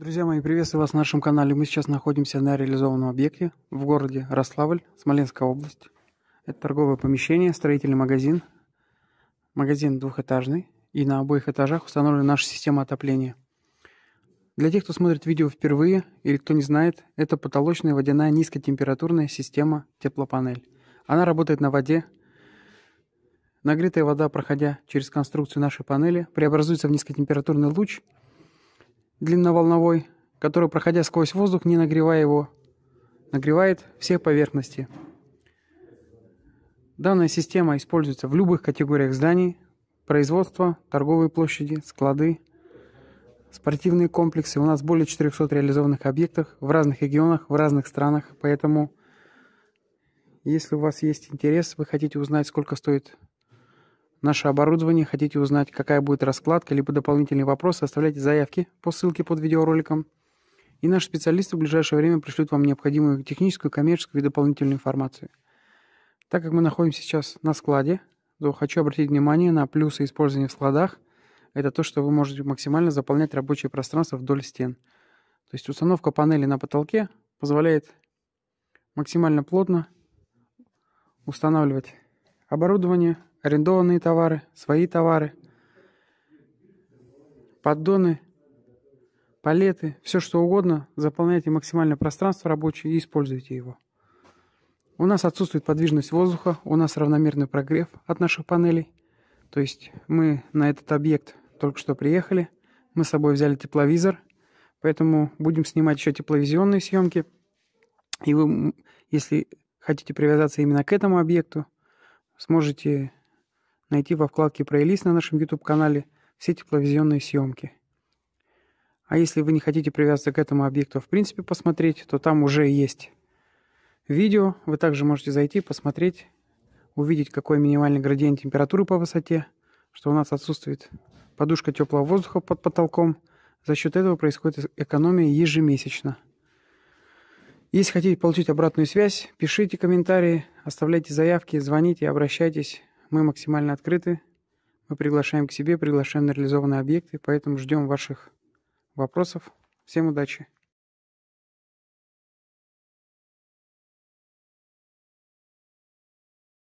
Друзья мои, приветствую вас на нашем канале. Мы сейчас находимся на реализованном объекте в городе Рославль, Смоленская область. Это торговое помещение, строительный магазин. Магазин двухэтажный. И на обоих этажах установлена наша система отопления. Для тех, кто смотрит видео впервые или кто не знает, это потолочная водяная низкотемпературная система теплопанель. Она работает на воде. Нагретая вода, проходя через конструкцию нашей панели, преобразуется в низкотемпературный луч – длинноволновой, который, проходя сквозь воздух, не нагревая его, нагревает все поверхности. Данная система используется в любых категориях зданий, производства, торговые площади, склады, спортивные комплексы. У нас более 400 реализованных объектов в разных регионах, в разных странах, поэтому если у вас есть интерес, вы хотите узнать, сколько стоит наше оборудование, хотите узнать, какая будет раскладка, либо дополнительные вопросы, оставляйте заявки по ссылке под видеороликом. И наши специалисты в ближайшее время пришлют вам необходимую техническую, коммерческую и дополнительную информацию. Так как мы находимся сейчас на складе, то хочу обратить внимание на плюсы использования в складах. Это то, что вы можете максимально заполнять рабочее пространство вдоль стен. То есть установка панели на потолке позволяет максимально плотно устанавливать оборудование, арендованные товары, свои товары, поддоны, палеты, все что угодно, заполняйте максимальное пространство рабочее и используйте его. У нас отсутствует подвижность воздуха, у нас равномерный прогрев от наших панелей. То есть мы на этот объект только что приехали, мы с собой взяли тепловизор, поэтому будем снимать еще тепловизионные съемки. И вы, если хотите привязаться именно к этому объекту, сможете найти во вкладке «Плейлист» на нашем YouTube-канале все тепловизионные съемки. А если вы не хотите привязаться к этому объекту в принципе посмотреть, то там уже есть видео. Вы также можете зайти, посмотреть, увидеть, какой минимальный градиент температуры по высоте, что у нас отсутствует подушка теплого воздуха под потолком. За счет этого происходит экономия ежемесячно. Если хотите получить обратную связь, пишите комментарии, оставляйте заявки, звоните, обращайтесь. Мы максимально открыты. Мы приглашаем к себе, приглашаем на реализованные объекты, поэтому ждем ваших вопросов. Всем удачи!